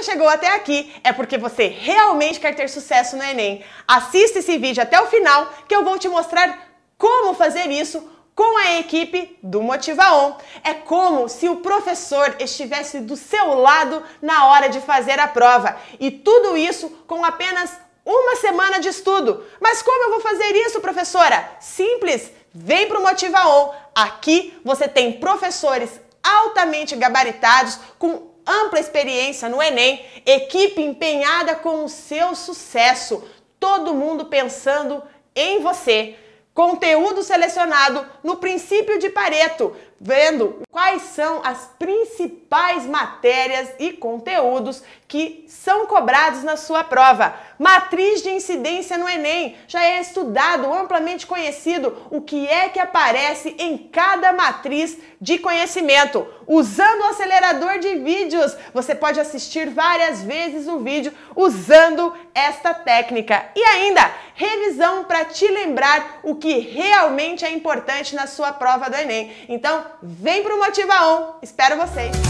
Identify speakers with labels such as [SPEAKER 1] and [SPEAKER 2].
[SPEAKER 1] você chegou até aqui é porque você realmente quer ter sucesso no Enem. Assista esse vídeo até o final que eu vou te mostrar como fazer isso com a equipe do Motiva On. É como se o professor estivesse do seu lado na hora de fazer a prova. E tudo isso com apenas uma semana de estudo. Mas como eu vou fazer isso, professora? Simples. Vem para o Motiva On. Aqui você tem professores altamente gabaritados com ampla experiência no Enem, equipe empenhada com o seu sucesso, todo mundo pensando em você. Conteúdo selecionado no princípio de Pareto, vendo quais são as principais matérias e conteúdos que são cobrados na sua prova. Matriz de incidência no Enem já é estudado, amplamente conhecido, o que é que aparece em cada matriz de conhecimento usando o acelerador de vídeos. Você pode assistir várias vezes o vídeo usando esta técnica. E ainda, revisão para te lembrar o que realmente é importante na sua prova do Enem. Então, vem pro Motiva On. Espero vocês.